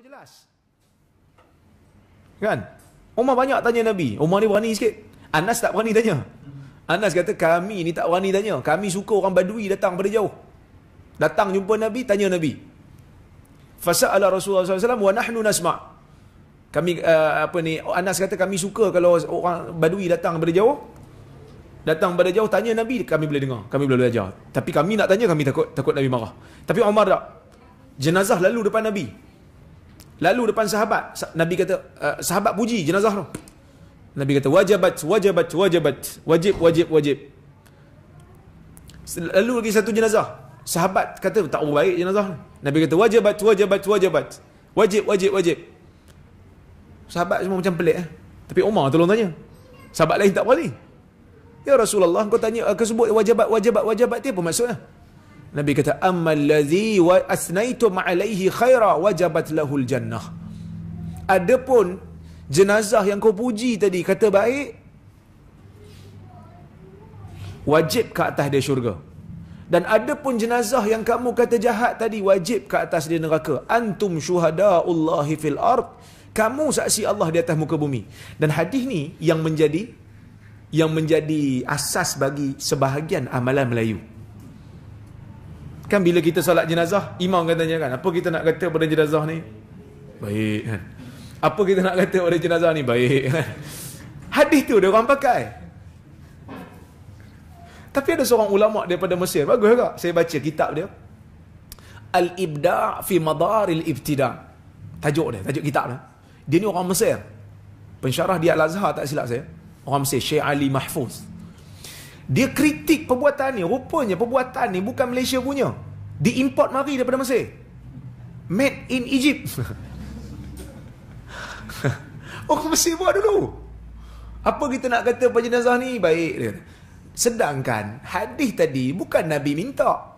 jelas, Kan? Umar banyak tanya Nabi. Umar ni berani sikit. Anas tak berani tanya. Anas kata, kami ni tak berani tanya. Kami suka orang badui datang pada jauh. Datang jumpa Nabi, tanya Nabi. Fasa'ala Rasulullah SAW, wa nahnu nasma' Kami, uh, apa ni, Anas kata, kami suka kalau orang badui datang pada jauh. Datang pada jauh, tanya Nabi, kami boleh dengar. Kami boleh belajar. Tapi kami nak tanya, kami takut takut Nabi marah. Tapi Umar tak. Jenazah lalu depan Nabi. Lalu depan sahabat, Nabi kata, eh, sahabat puji jenazah tu. Nabi kata, wajibat, wajibat, wajibat, Wajib, wajib, wajib. Lalu lagi satu jenazah. Sahabat kata, tak umur baik jenazah tu. Nabi kata, wajibat, wajibat, wajibat, Wajib, wajib, wajib. Sahabat semua macam pelik. Eh? Tapi Umar tolong tanya. Sahabat lain tak boleh. Ya Rasulullah, kau tanya, eh, kau sebut wajibat, wajibat wajabat. Dia apa maksudnya? Eh? Nabi kata amma allazi wa asnaitum alaihi khaira wajabat lahul jannah. Adapun jenazah yang kau puji tadi kata baik wajib ke atas dia syurga. Dan ada pun jenazah yang kamu kata jahat tadi wajib ke atas dia neraka. Antum syuhada'ullahi fil ard. Kamu saksi Allah di atas muka bumi. Dan hadis ni yang menjadi yang menjadi asas bagi sebahagian amalan Melayu. Kan bila kita salat jenazah, imam akan tanya kan, apa kita nak kata pada jenazah ni? Baik kan. Apa kita nak kata pada jenazah ni? Baik kan. Hadis tu dia orang pakai. Tapi ada seorang ulama daripada Mesir, bagus juga. Saya baca kitab dia. Al-Ibda' fi Madaril Ibtida'. Tajuk dia, tajuk kitab dia. Dia ni orang Mesir. Pensyarah dia Al-Azhar tak silap saya. Orang Mesir, Syekh Ali Mahfuz. Dia kritik perbuatan ni Rupanya perbuatan ni bukan Malaysia punya Diimport mari daripada Mesir Made in Egypt Orang Mesir buat dulu Apa kita nak kata Pak Jenazah ni Baik dia Sedangkan hadis tadi bukan Nabi minta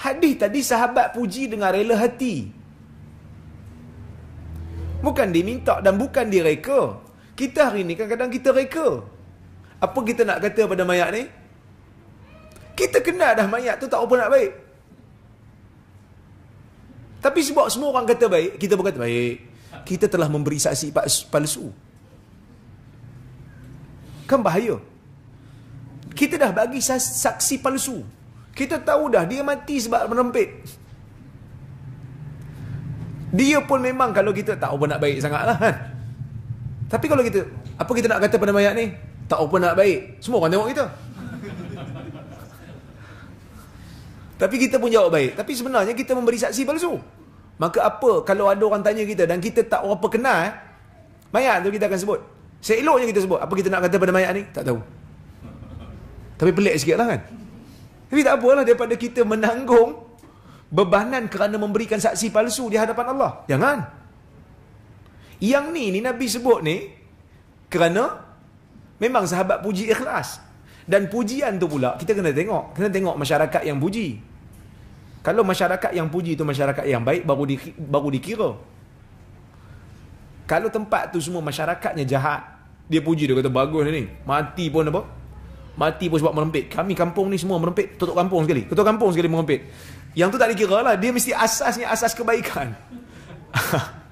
Hadis tadi sahabat puji dengan rela hati Bukan diminta dan bukan direka Kita hari ni kadang-kadang kita reka apa kita nak kata pada mayat ni? Kita kenal dah mayat tu tak apa nak baik. Tapi sebab semua orang kata baik, kita berkata baik. Kita telah memberi saksi palsu. Kan bahaya. Kita dah bagi saksi palsu. Kita tahu dah dia mati sebab merempit. Dia pun memang kalau kita tak apa nak baik sangatlah kan. Tapi kalau kita apa kita nak kata pada mayat ni? Tak open nak baik Semua orang tengok kita Tapi kita pun jawab baik Tapi sebenarnya kita memberi saksi palsu Maka apa kalau ada orang tanya kita Dan kita tak orang perkenal eh? Mayat tu kita akan sebut Seelok kita sebut Apa kita nak kata pada mayat ni Tak tahu Tapi pelik sikit lah kan Tapi tak apalah daripada kita menanggung Bebanan kerana memberikan saksi palsu di hadapan Allah Jangan Yang ni ni Nabi sebut ni Kerana Memang sahabat puji ikhlas. Dan pujian tu pula kita kena tengok, kena tengok masyarakat yang puji. Kalau masyarakat yang puji tu masyarakat yang baik baru di, baru dikira. Kalau tempat tu semua masyarakatnya jahat, dia puji dia kata bagus ni. Mati pun apa? Mati pun sebab merempit. Kami kampung ni semua merempit, tutup kampung sekali. tutup kampung sekali merempit. Yang tu tak dikira lah, dia mesti asasnya asas kebaikan.